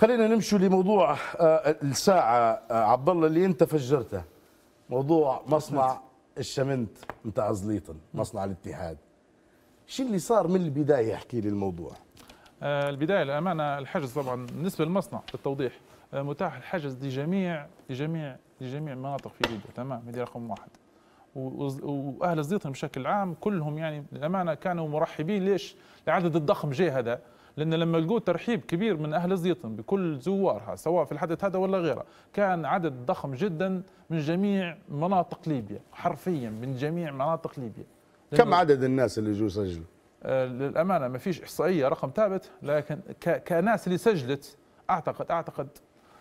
خلينا نمشي لموضوع آه، الساعه آه، عبد الله اللي انت فجرته موضوع مصنع الشمنت بتاع زليطن مصنع الاتحاد شو اللي صار من البدايه احكي لي الموضوع آه، البدايه للامانه الحجز طبعا بالنسبه للمصنع بالتوضيح متاح الحجز لجميع لجميع لجميع المناطق في ليبيا تمام هذه رقم واحد واهل زيطن بشكل عام كلهم يعني للامانه كانوا مرحبين ليش؟ العدد الضخم جاي هذا لان لما لقوا ترحيب كبير من اهل زيطن بكل زوارها سواء في الحدث هذا ولا غيره كان عدد ضخم جدا من جميع مناطق ليبيا حرفيا من جميع مناطق ليبيا كم عدد الناس اللي جو سجلوا؟ آه، للامانه ما فيش احصائيه رقم ثابت لكن كناس اللي سجلت اعتقد اعتقد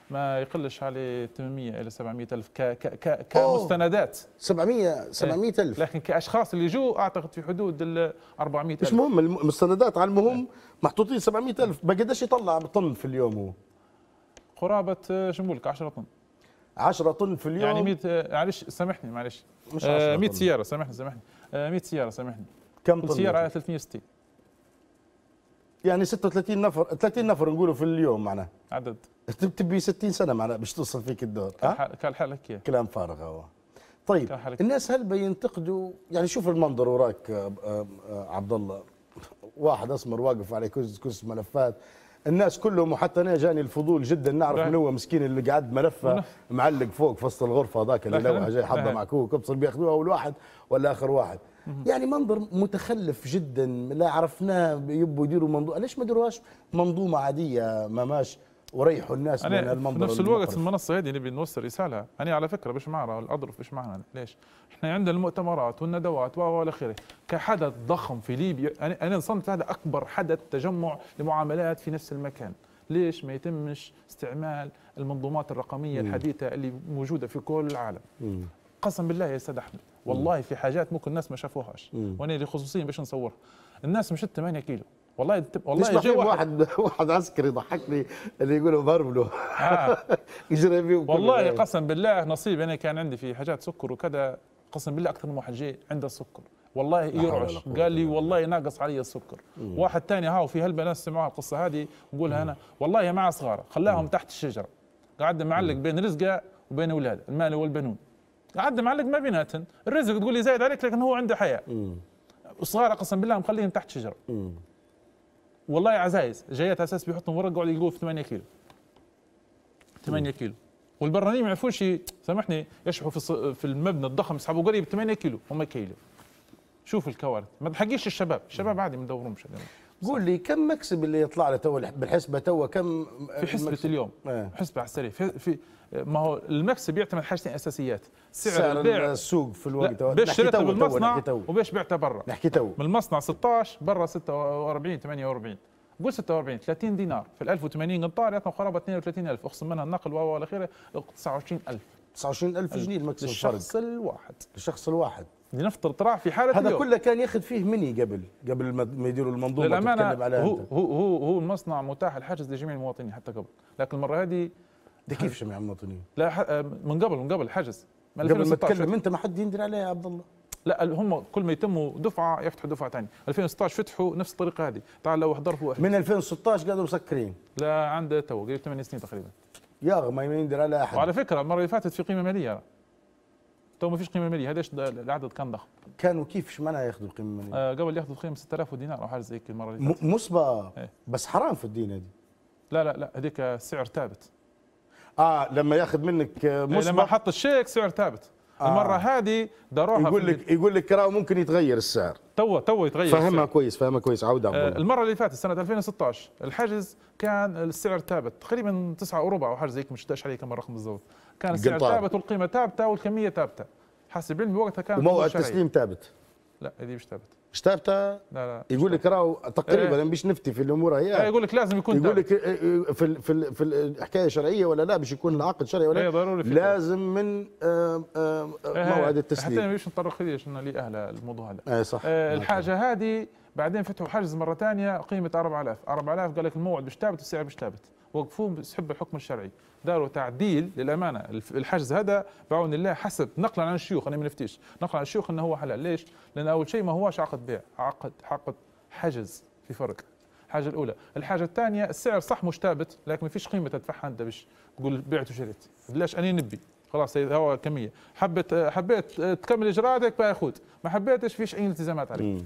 ما يقلش على 800 الى 700 الف ك ك ك كمستندات 700 700 إيه. الف لكن كاشخاص اللي جو اعتقد في حدود ال 400 الف مش مهم المستندات على المهم محطوطين 700 الف ما قداش يطلع طن في اليوم هو قرابه شو نقول لك 10 طن 10 طن في اليوم يعني 100 آه، معلش سامحني معلش مش 10 100 آه، سياره سامحني سامحني 100 آه، سياره سامحني كم طن؟ سياره 360 يعني 36 نفر 30 نفر نقولوا في اليوم معنا عدد تبي 60 سنه معنا باش توصل فيك الدور كان حالك كيف كلام فارغ هو طيب الناس هل بينتقدوا يعني شوف المنظر وراك آه، آه، عبد الله واحد اسمر واقف على كوز ملفات الناس كلهم وحتى انا جاني الفضول جدا نعرف من هو مسكين اللي قعد ملفه معلق فوق في وسط الغرفه هذاك اللي لوحه جاي حضه معكوك ابصر بياخذوها اول واحد ولا اخر واحد يعني منظر متخلف جدا لا عرفناه يبوا يديروا منظومه ليش ما ديروهاش منظومه عاديه ما ماش وريحوا الناس من المنظر في نفس الوقت المنصه هذه نبي نوصل رساله انا على فكره باش معنا الاظرف باش معنا ليش احنا عندنا المؤتمرات والندوات و الى اخره كحدث ضخم في ليبيا انا انا صنت هذا اكبر حدث تجمع لمعاملات في نفس المكان ليش ما يتمش استعمال المنظومات الرقمية الحديثة اللي موجودة في كل العالم قسم بالله يا استاذ احمد والله في حاجات ممكن الناس ما شافوهاش وانا لي خصوصيا باش نصورها الناس مشت 8 كيلو والله والله جاي واحد واحد عسكري يضحكني اللي يقولوا ضرب آه. والله قسم بالله نصيب انا كان عندي في حاجات سكر وكذا قسم بالله اكثر من واحد جاي عنده السكر والله يرعش قال لي والله ناقص علي السكر مم. واحد ثاني هاو في هالبنات سمعوا القصه هذه نقولها انا والله يا مع صغار خلاهم مم. تحت الشجره قعد معلق بين رزقه وبين اولاده المال والبنون عدم معلق ما بيناتهم الرزق تقول لي زايد عليك لكن هو عنده حياه الصغار اقسم بالله مخليهم تحت شجره والله يا عزايز جايات اساس بيحطهم ورق يقعد يلقوه في 8 كيلو 8 كيلو والبرانيين ما يعرفوش سامحني يشحوا في في المبنى الضخم يسحبوا قريب 8 كيلو هم كيلو شوف الكوارث ما تحقيش الشباب الشباب عادي ما ندورهمش قول لي كم مكسب اللي يطلع له تو بالحسبه تو كم في حسبه المكسب. اليوم آه. حسبه على السريع في, في ما هو المكسب يعتمد حاجتين اساسيات سعر, سعر البيع السوق في الوقت باش شريته بالمصنع وباش بعته برا نحكي تو من المصنع 16 برا 46 48 قول 46 30 دينار في ال 1080 قنطار يعطيهم قرابه 32000 اقسم منها النقل و الى اخره 29000 29000 جنيه المكسب للشخص الواحد للشخص الواحد لنفترض راح في حاله هذا اليوم. كله كان ياخذ فيه مني قبل قبل ما يديروا المنظومه للامانه عليها هو, هو هو هو المصنع متاح الحجز لجميع المواطنين حتى قبل لكن المره هذه ده كيف جميع المواطنين؟ لا آه، من قبل من قبل حجز من قبل ما تتكلم انت ما حد يندر عليه يا عبد الله لا هم كل ما يتموا دفعه يفتحوا دفعه ثانيه 2016 فتحوا نفس الطريقه هذه تعال لو حضر هو من 2016 قالوا مسكرين لا عنده تو قريب 8 سنين تقريبا يا ما يندر على احد وعلى فكره المره اللي فاتت في قيمه ماليه تو ما فيش قيمه ماليه هذاش العدد كان ضخم كانوا كيف شمعنا ياخذوا القيمه الماليه؟ آه قبل ياخذوا قيمه 6000 دينار او حاجه زي كذا المره اللي فاتت مصبه ايه؟ بس حرام في الدين هذه لا لا لا هذيك سعر ثابت اه لما ياخذ منك مصبه إيه، لما حط الشيك سعر ثابت آه المره هذه داروها يقول لك يقول لك راه ممكن يتغير السعر تو تو يتغير فهمها كويس فهمها كويس عوده آه المره اللي فاتت سنه 2016 الحجز كان السعر ثابت تقريبا 9 وربع او حاجه زي هيك مش علي كم الرقم بالضبط كان السعر ثابت والقيمه ثابته والكميه ثابته حسب علمي وقتها كان موعد التسليم ثابت لا هذه مش ثابت مش ثابته لا لا يقول لك راهو تقريبا ايه مش نفتي في الامور هي إيه، يقول لك لازم يكون يقول لك إيه، إيه، في الـ في الـ في الحكايه الشرعيه ولا لا باش يكون العقد شرعي ولا ايه ضروري لازم من اه اه موعد التسليم حتى مش نطرق ليش لي اهل الموضوع هذا اي صح آه، نعم. الحاجه هذه بعدين فتحوا حجز مره ثانيه قيمه 4000 4000 قال لك الموعد مش ثابت والسعر مش ثابت وقفوه بسحب الحكم الشرعي داروا تعديل للامانه الحجز هذا بعون الله حسب نقلا عن الشيوخ انا ما نفتيش نقلا عن الشيوخ انه هو حلال ليش؟ لان اول شيء ما هوش عقد بيع عقد عقد حجز في فرق الحاجه الاولى الحاجه الثانيه السعر صح مش ثابت لكن ما فيش قيمه تدفعها انت باش تقول بعت وشريت بلاش اني نبي خلاص هو كميه حبيت حبيت تكمل اجراءاتك باخذ ما حبيتش فيش اي التزامات عليك